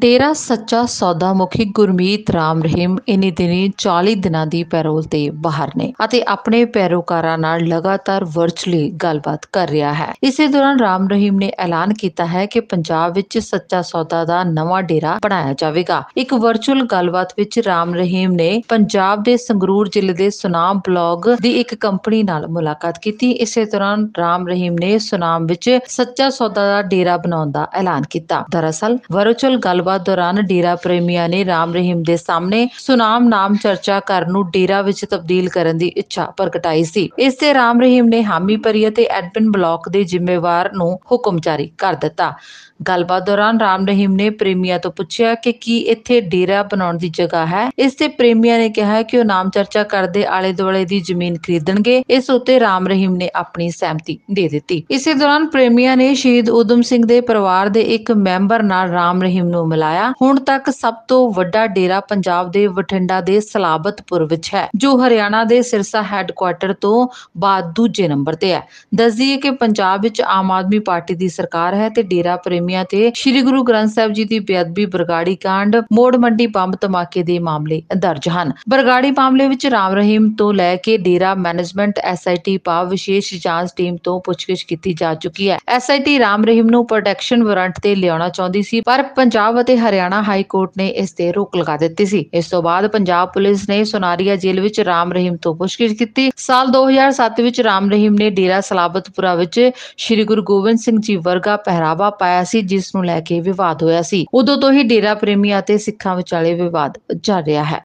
ਡੇਰਾ ਸੱਚਾ ਸੌਦਾ ਮੁਖੀ ਗੁਰਮੀਤ ਰਾਮ ਰਹੀਮ ਇਨੀ ਦਿਨੀ 40 ਦਿਨਾਂ ਦੀ ਪੈਰੋਲ ਤੇ ਬਾਹਰ ਨੇ ਅਤੇ ਆਪਣੇ ਪੈਰੋਕਾਰਾਂ ਨਾਲ ਲਗਾਤਾਰ ਵਰਚੁਅਲੀ ਗੱਲਬਾਤ ਕਰ ਰਿਹਾ ਹੈ ਇਸੇ ਦੌਰਾਨ ਰਾਮ ਰਹੀਮ ਨੇ ਐਲਾਨ ਕੀਤਾ ਹੈ ਕਿ ਪੰਜਾਬ ਵਿੱਚ ਸੱਚਾ ਸੌਦਾ ਦਾ ਨਵਾਂ ਡੇਰਾ ਬਣਾਇਆ ਜਾਵੇਗਾ ਇੱਕ ਵਰਚੁਅਲ ਗੱਲਬਾਤ ਵਿੱਚ ਰਾਮ ਰਹੀਮ ਨੇ ਪੰਜਾਬ ਦੇ ਸੰਗਰੂਰ ਜ਼ਿਲ੍ਹੇ ਦੇ ਸੁਨਾਮ ਬਲੌਗ ਦੀ ਇੱਕ ਕੰਪਨੀ ਨਾਲ ਮੁਲਾਕਾਤ ਕੀਤੀ ਇਸੇ ਦੌਰਾਨ ਰਾਮ ਰਹੀਮ ਨੇ ਸੁਨਾਮ ਵਿੱਚ ਸੱਚਾ ਸੌਦਾ ਦਾ ਡੇਰਾ ਬਣਾਉਣ ਦਾ ਐਲਾਨ ਕੀਤਾ ਦਰਅਸਲ ਵਰਚੁਅਲ ਗੱਲ ਗੱਲਬਾਤ ਦੌਰਾਨ ਡੇਰਾ ਪ੍ਰੇਮੀਆਂ ਨੇ ਰਾਮ ਰਹੀਮ ਦੇ ਸਾਹਮਣੇ ਸੁਨਾਮ ਨਾਮ ਚਰਚਾ ਕਰਨ ਨੂੰ ਡੇਰਾ ਵਿੱਚ ਤਬਦੀਲ ਕਰਨ ਦੀ ਇੱਛਾ ਪ੍ਰਗਟਾਈ ਸੀ ਇਸ ਤੇ ਰਾਮ ਰਹੀਮ ਨੇ ਹਾਮੀ ਭਰੀ ਅਤੇ ਐਡਮਿਨ ਬਲਾਕ ਦੇ ਜ਼ਿੰਮੇਵਾਰ ਨੂੰ ਹੁਕਮ ਜਾਰੀ ਕਰ ਦਿੱਤਾ ਗੱਲਬਾਤ ਦੌਰਾਨ ਰਾਮ ਰਹੀਮ ਨੇ ਪ੍ਰੇਮੀਆਂ ਤੋਂ ਪੁੱਛਿਆ ਕਿ ਕੀ ਇੱਥੇ ਡੇਰਾ ਬਣਾਉਣ ਦੀ ਜਗ੍ਹਾ ਹੈ ਇਸ ਤੇ ਪ੍ਰੇਮੀਆਂ ਨੇ ਕਿਹਾ ਕਿ ਉਹ ਨਾਮ ਚਰਚਾ ਕਰਦੇ ਆਲੇ ਦੁਆਲੇ ਦੀ ਜ਼ਮੀਨ ਖਰੀਦਣਗੇ ਇਸ ਉੱਤੇ ਰਾਮ ਰਹੀਮ ਨੇ ਆਪਣੀ ਸਹਿਮਤੀ ਦੇ ਦਿੱਤੀ ਇਸੇ ਦੌਰਾਨ ਪ੍ਰੇਮੀਆਂ ਨੇ ਸ਼ਹੀਦ ਉਦਮ ਸਿੰਘ ਦੇ ਪਰਿਵਾਰ ਦੇ ਇੱਕ ਮੈਂਬਰ ਨਾਲ ਰਾਮ ਰਹੀਮ ਨੂੰ ਮਿਲਾਇਆ ਹੁਣ ਤੱਕ ਸਭ ਤੋਂ ਵੱਡਾ ਡੇਰਾ ਪੰਜਾਬ ਦੇ ਬਠਿੰਡਾ ਦੇ ਸਲਾਬਤਪੁਰ ਵਿੱਚ ਹੈ ਜੋ ਹਰਿਆਣਾ ਦੇ ਸਿਰਸਾ ਹੈੱਡਕੁਆਰਟਰ ਤੋਂ ਬਾਅਦ ਦੂਜੇ ਨੰਬਰ ਤੇ ਹੈ ਦੱਸਦੀ ਹੈ ਕਿ ਪੰਜਾਬ ਵਿੱਚ ਆਮ ਆਦਮੀ ਪਾਰਟੀ ਦੀ ਸਰਕਾਰ ਹੈ ਤੇ ਡੇਰਾ ਪ੍ਰੇਮੀਆਂ ਤੇ ਸ੍ਰੀ ਗੁਰੂ ਗ੍ਰੰਥ ਸਾਹਿਬ ਜੀ ਦੀ ਬੇਅਦਬੀ ਬਰਗਾੜੀ ਕਾਂਡ ਮੋੜ ਮੰਡੀ ਬੰਬ ਧਮਾਕੇ ਦੇ ਮਾਮਲੇ ਦਰਜ ਹਨ ਬਰਗਾੜੀ ਮਾਮਲੇ ਵਿੱਚ ਰਾਮ ਰਹੀਮ ਤੋਂ ਲੈ ਕੇ ਡੇਰਾ ਮੈਨੇਜਮੈਂਟ ਐਸਆਈਟੀ ਪਾ ਵਿਸ਼ੇਸ਼ ਜਾਂਚ ਟੀਮ ਤੋਂ ਪੁੱਛਗਿੱਛ ਕੀਤੀ ਜਾ ਚੁੱਕੀ ਹੈ ਐਸਆਈਟੀ ਰਾਮ ਰਹੀਮ ਨੂੰ ਪ੍ਰੋਟੈਕਸ਼ਨ ਵਾਰੰਟ ਤੇ ਲਿਆਉਣਾ ਚਾਹੁੰਦੀ ਸੀ ਪਰ ਪੰਜਾਬ ਪੰਜਾਬ ਅਤੇ ਹਰਿਆਣਾ ਹਾਈ ਕੋਰਟ ਨੇ ਇਸ ਤੇ ਰੋਕ ਲਗਾ ਦਿੱਤੀ ਸੀ ਇਸ ਤੋਂ ਬਾਅਦ ਪੰਜਾਬ ਪੁਲਿਸ ਨੇ ਸੋਨਾਰੀਆ ਜੇਲ੍ਹ ਵਿੱਚ ਰਾਮ ਰਹੀਮ ਤੋਂ ਪੁੱਛਗਿੱਛ ਕੀਤੀ ਸਾਲ 2007 ਵਿੱਚ ਰਾਮ ਰਹੀਮ ਨੇ ਡੇਰਾ ਸਲਾਬਤਪੁਰਾ ਵਿੱਚ ਸ੍ਰੀ ਗੁਰੂ ਗੋਬਿੰਦ ਸਿੰਘ ਜੀ ਵਰਗਾ ਪਹਿਰਾਵਾ ਪਾਇਆ ਸੀ ਜਿਸ ਨੂੰ ਲੈ ਕੇ ਵਿਵਾਦ ਹੋਇਆ ਸੀ ਉਦੋਂ ਤੋਂ ਹੀ ਡੇਰਾ ਪ੍ਰੇਮੀਆਂ ਅਤੇ ਸਿੱਖਾਂ ਵਿਚਾਲੇ ਵਿਵਾਦ ਚੱਲ ਰਿਹਾ ਹੈ